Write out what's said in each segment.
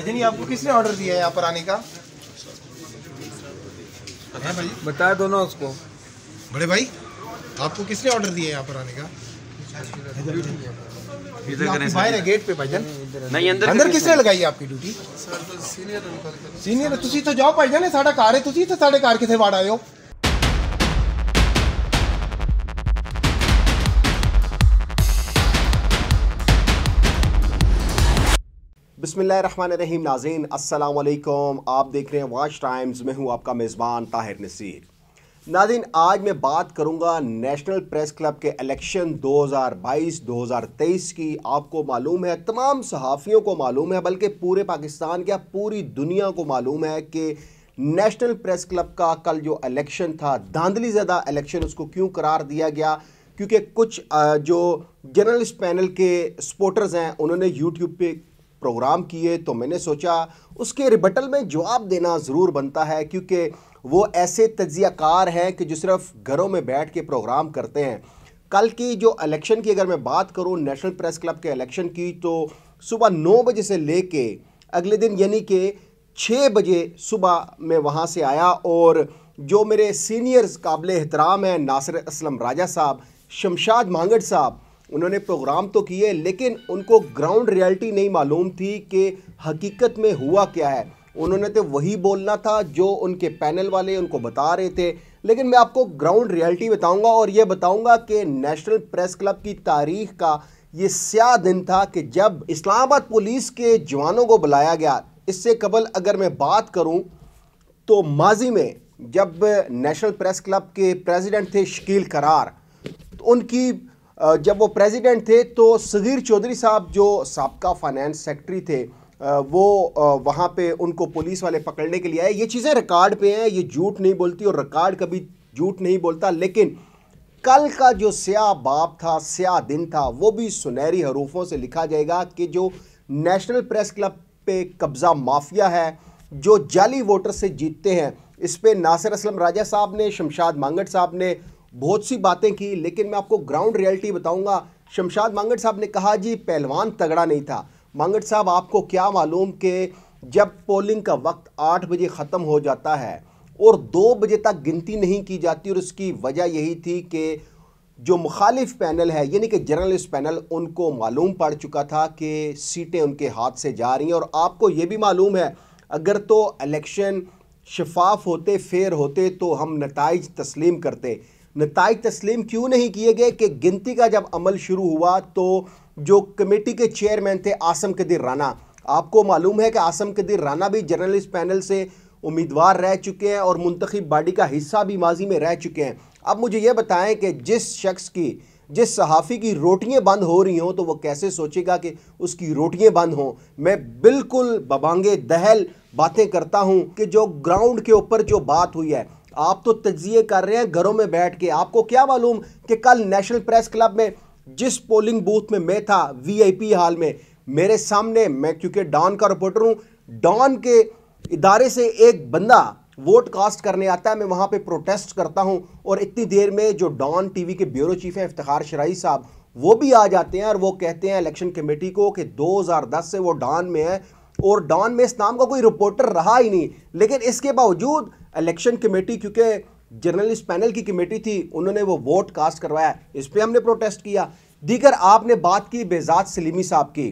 रजनी आपको किसने ऑर्डर दिया है यहाँ पर आने का पता भाई बताया दोनों तो उसको बड़े भाई आपको किसने ऑर्डर दिया है यहाँ पर आने का इधर करें बाहर है गेट पे भाईजान नहीं अंदर अंदर किसने लगाई आपकी ड्यूटी सीनियर सीनियर तुसी तो जाओ भाईजान साढ़े घर है तुसी तो साढ़े घर किथे वाड़ आयो बसमीम नाजीन असल आप देख रहे हैं वाच टाइम्स में हूँ आपका मेज़बान ताहिर नसीर नाजीन आज मैं बात करूँगा नेशनल प्रेस क्लब के इलेक्शन 2022-2023 की आपको मालूम है तमाम सहाफ़ियों को मालूम है बल्कि पूरे पाकिस्तान क्या पूरी दुनिया को मालूम है कि नेशनल प्रेस क्लब का कल जो इलेक्शन था धांधली ज्यादा इलेक्शन उसको क्यों करार दिया गया क्योंकि कुछ जो जर्नलिस्ट पैनल के सपोर्टर्स हैं उन्होंने यूट्यूब पे प्रोग्राम किए तो मैंने सोचा उसके रिबटल में जवाब देना ज़रूर बनता है क्योंकि वो ऐसे तजियाकार हैं कि जो सिर्फ घरों में बैठ के प्रोग्राम करते हैं कल की जो इलेक्शन की अगर मैं बात करूं नेशनल प्रेस क्लब के इलेक्शन की तो सुबह नौ बजे से ले कर अगले दिन यानी कि छः बजे सुबह मैं वहाँ से आया और जो मेरे सीनियर्स काबिल एहतराम हैं नासिर असलम राजा साहब शमशाद मांगड़ साहब उन्होंने प्रोग्राम तो किए लेकिन उनको ग्राउंड रियलिटी नहीं मालूम थी कि हकीकत में हुआ क्या है उन्होंने तो वही बोलना था जो उनके पैनल वाले उनको बता रहे थे लेकिन मैं आपको ग्राउंड रियलिटी बताऊंगा और ये बताऊंगा कि नेशनल प्रेस क्लब की तारीख का ये स्या दिन था कि जब इस्लामाबाद पुलिस के जवानों को बुलाया गया इससे कबल अगर मैं बात करूँ तो माजी में जब नेशनल प्रेस क्लब के प्रेसिडेंट थे शकील करार तो उनकी जब वो प्रेसिडेंट थे तो सगीर चौधरी साहब जो सबका फाइनेंस सेक्रेटरी थे वो वहाँ पे उनको पुलिस वाले पकड़ने के लिए आए ये चीज़ें रिकॉर्ड पे हैं ये झूठ नहीं बोलती और रिकॉर्ड कभी झूठ नहीं बोलता लेकिन कल का जो स्याह बाप था स्या दिन था वो भी सुनहरी हरूफों से लिखा जाएगा कि जो नेशनल प्रेस क्लब पे कब्ज़ा माफिया है जो जाली वोटर से जीतते हैं इस पर नासिर असलम राजा साहब ने शमशाद मांगट साहब ने बहुत सी बातें की लेकिन मैं आपको ग्राउंड रियलिटी बताऊंगा शमशाद मांगट साहब ने कहा जी पहलवान तगड़ा नहीं था मांगट साहब आपको क्या मालूम कि जब पोलिंग का वक्त आठ बजे ख़त्म हो जाता है और दो बजे तक गिनती नहीं की जाती और उसकी वजह यही थी कि जो मुखालिफ पैनल है यानी कि जर्नलिस्ट पैनल उनको मालूम पड़ चुका था कि सीटें उनके हाथ से जा रही हैं और आपको ये भी मालूम है अगर तो इलेक्शन शफाफ होते फेयर होते तो हम नतज तस्लीम करते नतज तस्लीम क्यों नहीं किए गए कि गिनती का जब अमल शुरू हुआ तो जो कमेटी के चेयरमैन थे आसम कदीर राना आपको मालूम है कि आसम कदीर राना भी जर्नलिस्ट पैनल से उम्मीदवार रह चुके हैं और मुंतखब बाडी का हिस्सा भी माजी में रह चुके हैं अब मुझे ये बताएं कि जिस शख्स की जिस सहाफ़ी की रोटियाँ बंद हो रही हों तो वो कैसे सोचेगा कि उसकी रोटियाँ बंद हों मैं बिल्कुल बबांगे दहल बातें करता हूँ कि जो ग्राउंड के ऊपर जो बात हुई है आप तो तजिए कर रहे हैं घरों में बैठ के आपको क्या मालूम कि कल नेशनल प्रेस क्लब में जिस पोलिंग बूथ में मैं था वीआईपी हॉल में मेरे सामने मैं क्योंकि डॉन का रिपोर्टर हूँ डॉन के इदारे से एक बंदा वोट कास्ट करने आता है मैं वहाँ पे प्रोटेस्ट करता हूँ और इतनी देर में जो डॉन टीवी के ब्यूरो चीफ हैं इफ्तार शराई साहब वो भी आ जाते हैं और वो कहते हैं इलेक्शन कमेटी को कि 2010 से वो डॉन में है और डॉन में इस नाम का कोई रिपोर्टर रहा ही नहीं लेकिन इसके बावजूद इलेक्शन कमेटी क्योंकि जर्नलिस्ट पैनल की कमेटी थी उन्होंने वो वोट कास्ट करवाया इस पर हमने प्रोटेस्ट किया दीगर आपने बात की बेजाज सलीमी साहब की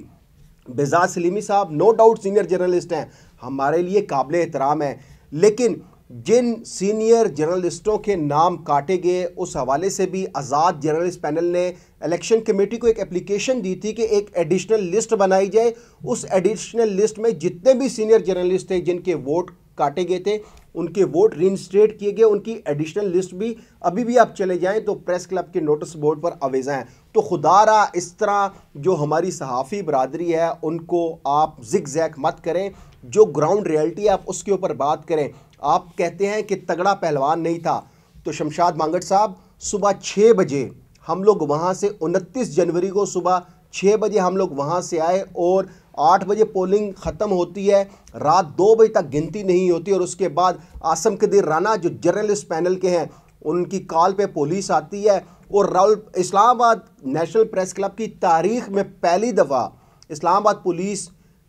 बेजाज सलीमी साहब नो डाउट सीनियर जर्नलिस्ट हैं हमारे लिए काबिल एहतराम है लेकिन जिन सीनियर जर्नलिस्टों के नाम काटे गए उस हवाले से भी आज़ाद जर्नलिस्ट पैनल ने इलेक्शन कमेटी को एक एप्लीकेशन दी थी कि एक एडिशनल लिस्ट बनाई जाए उस एडिशनल लिस्ट में जितने भी सीनियर जर्नलिस्ट थे जिनके वोट काटे गए थे उनके वोट रिइंस्टेट किए गए उनकी एडिशनल लिस्ट भी अभी भी आप चले जाएं तो प्रेस क्लब के नोटिस बोर्ड पर अवेजा हैं तो खुदारा इस तरह जो हमारी सहाफ़ी बरदरी है उनको आप जिक जैक मत करें जो ग्राउंड रियलिटी है आप उसके ऊपर बात करें आप कहते हैं कि तगड़ा पहलवान नहीं था तो शमशाद मांगट साहब सुबह छः बजे हम लोग वहाँ से उनतीस जनवरी को सुबह छः बजे हम लोग वहाँ से आए और आठ बजे पोलिंग ख़त्म होती है रात दो बजे तक गिनती नहीं होती और उसके बाद आसम के राना जो जर्नलिस्ट पैनल के हैं उनकी कॉल पे पुलिस आती है और राउल इस्लामाबाद नेशनल प्रेस क्लब की तारीख में पहली दफ़ा इस्लामाबाद पुलिस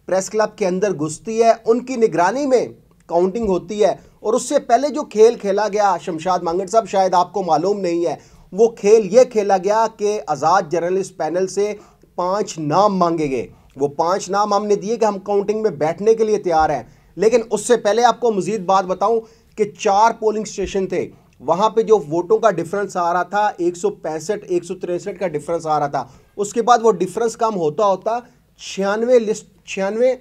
प्रेस क्लब के अंदर घुसती है उनकी निगरानी में काउंटिंग होती है और उससे पहले जो खेल खेला गया शमशाद मांगड़ साहब शायद आपको मालूम नहीं है वो खेल ये खेला गया कि आज़ाद जर्नलिस्ट पैनल से पांच नाम मांगे गए वो पांच नाम हमने दिए कि हम काउंटिंग में बैठने के लिए तैयार हैं लेकिन उससे पहले आपको मजीद बात बताऊं कि चार पोलिंग स्टेशन थे वहाँ पे जो वोटों का डिफरेंस आ रहा था एक सौ पैंसठ एक सौ तिरसठ का डिफरेंस आ रहा था उसके बाद वो डिफरेंस कम होता होता छियानवे लिस्ट छियानवे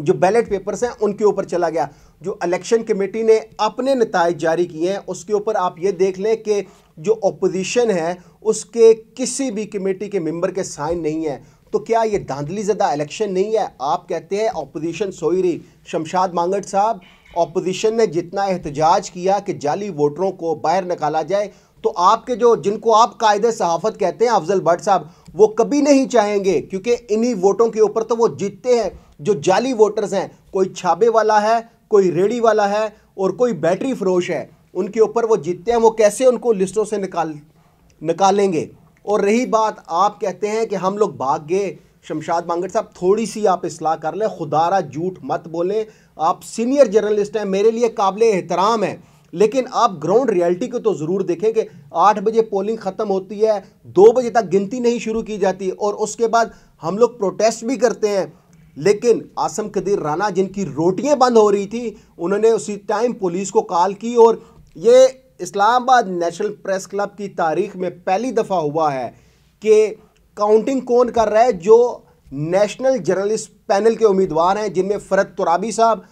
जो बैलेट पेपर्स हैं उनके ऊपर चला गया जो इलेक्शन कमेटी ने अपने नतज जारी किए हैं उसके ऊपर आप ये देख लें कि जो अपोजिशन है उसके किसी भी कमेटी के मेंबर के साइन नहीं है तो क्या ये धांधली ज़दा इलेक्शन नहीं है आप कहते हैं अपोजिशन सोई रही शमशाद मांगट साहब अपोजिशन ने जितना एहतजाज किया कि जाली वोटरों को बाहर निकाला जाए तो आपके जो जिनको आप कायद सहाफत कहते हैं अफजल भट्ट साहब वो कभी नहीं चाहेंगे क्योंकि इन्हीं वोटों के ऊपर तो वो जीतते हैं जो जाली वोटर्स हैं कोई छाबे वाला है कोई रेड़ी वाला है और कोई बैटरी फरोश है उनके ऊपर वो जीतते हैं वो कैसे उनको लिस्टों से निकाल निकालेंगे और रही बात आप कहते हैं कि हम लोग भाग गए शमशाद मांगट साहब थोड़ी सी आप इसलाह कर लें खुदारा झूठ मत बोलें आप सीनियर जर्नलिस्ट हैं मेरे लिए काबिल एहतराम है लेकिन आप ग्राउंड रियलिटी को तो ज़रूर देखें कि आठ बजे पोलिंग ख़त्म होती है दो बजे तक गिनती नहीं शुरू की जाती और उसके बाद हम लोग प्रोटेस्ट भी करते हैं लेकिन आसम कदीर राना जिनकी रोटियां बंद हो रही थी उन्होंने उसी टाइम पुलिस को कॉल की और ये इस्लामाबाद नेशनल प्रेस क्लब की तारीख में पहली दफ़ा हुआ है कि काउंटिंग कौन कर रहा है जो नेशनल जर्नलिस्ट पैनल के उम्मीदवार हैं जिनमें फ़रद तुराबी साहब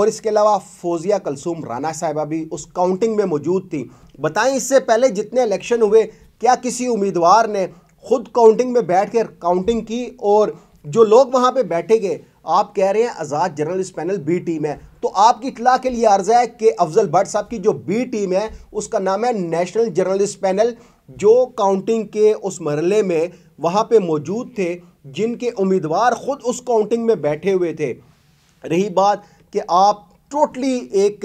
और इसके अलावा फौजिया कलसूम राना साहिबा भी उस काउंटिंग में मौजूद थी बताएं इससे पहले जितने इलेक्शन हुए क्या किसी उम्मीदवार ने खुद काउंटिंग में बैठ कर काउंटिंग की और जो लोग वहाँ पे गए आप कह रहे हैं Azad journalist panel B team है तो आपकी इतला के लिए अर्ज़ है कि अफजल भट्ट साहब की जो बी टीम है उसका नाम है नेशनल जर्नलिस्ट पैनल जो काउंटिंग के उस मरले में वहाँ पे मौजूद थे जिनके उम्मीदवार ख़ुद उस काउंटिंग में बैठे हुए थे रही बात कि आप टोटली एक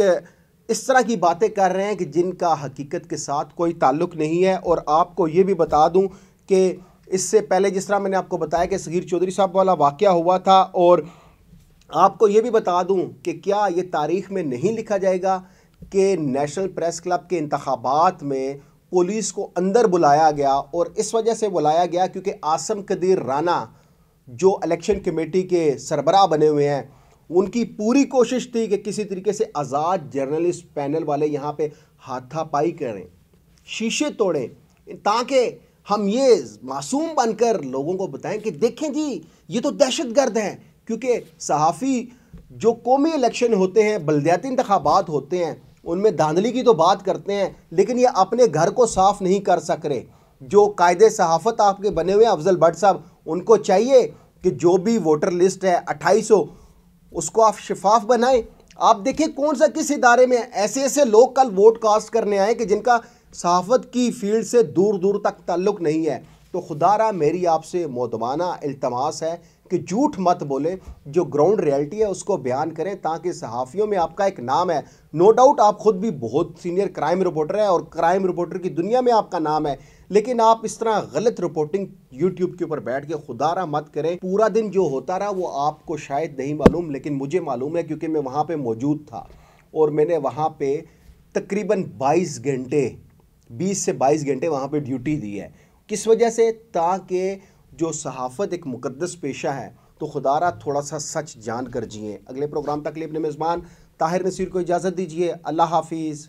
इस तरह की बातें कर रहे हैं कि जिनका हकीकत के साथ कोई ताल्लुक़ नहीं है और आपको ये भी बता दूं कि इससे पहले जिस तरह मैंने आपको बताया कि सगीर चौधरी साहब वाला वाक़ हुआ था और आपको ये भी बता दूँ कि क्या ये तारीख में नहीं लिखा जाएगा कि नेशनल प्रेस क्लब के इंतबात में पुलिस को अंदर बुलाया गया और इस वजह से बुलाया गया क्योंकि आसम कदीर राना जो इलेक्शन कमेटी के सरबराह बने हुए हैं उनकी पूरी कोशिश थी कि किसी तरीके से आज़ाद जर्नलिस्ट पैनल वाले यहाँ पे हाथापाई करें शीशे तोड़ें ताकि हम ये मासूम बनकर लोगों को बताएं कि देखें जी ये तो दहशत गर्द हैं क्योंकि सहाफ़ी जो कौमी इलेक्शन होते हैं बलदियाती इंतबात होते हैं उनमें धांधली की तो बात करते हैं लेकिन ये अपने घर को साफ़ नहीं कर सक रहे जो कायदे सहाफ़त आपके बने हुए हैं अफजल भट्ट साहब उनको चाहिए कि जो भी वोटर लिस्ट है अट्ठाईस उसको आप शफाफ बनाएं आप देखिए कौन सा किस इदारे में ऐसे ऐसे लोग कल वोट कास्ट करने आए कि जिनका सहाफ़त की फील्ड से दूर दूर तक ताल्लुक़ नहीं है तो खुदारा मेरी आपसे मोदबाना अल्तमास है कि झूठ मत बोलें जो ग्राउंड रियलिटी है उसको बयान करें ताकि सहाफ़ियों में आपका एक नाम है नो डाउट आप ख़ुद भी बहुत सीनियर क्राइम रिपोर्टर हैं और क्राइम रिपोर्टर की दुनिया में आपका नाम है लेकिन आप इस तरह गलत रिपोर्टिंग यूट्यूब के ऊपर बैठ के खुदारा मत करें पूरा दिन जो होता रहा वो आपको शायद नहीं मालूम लेकिन मुझे मालूम है क्योंकि मैं वहाँ पर मौजूद था और मैंने वहाँ पर तकरीबन बाईस घंटे बीस से बाईस घंटे वहाँ पर ड्यूटी दी है किस वजह से ताकि जो सहाफ़त एक मुकदस पेशा है तो खुदारा थोड़ा सा सच जान कर जिए अगले प्रोग्राम तक लिए अपने मेज़बान ताहिर नसीर को इजाज़त दीजिए अल्लाह हाफिज़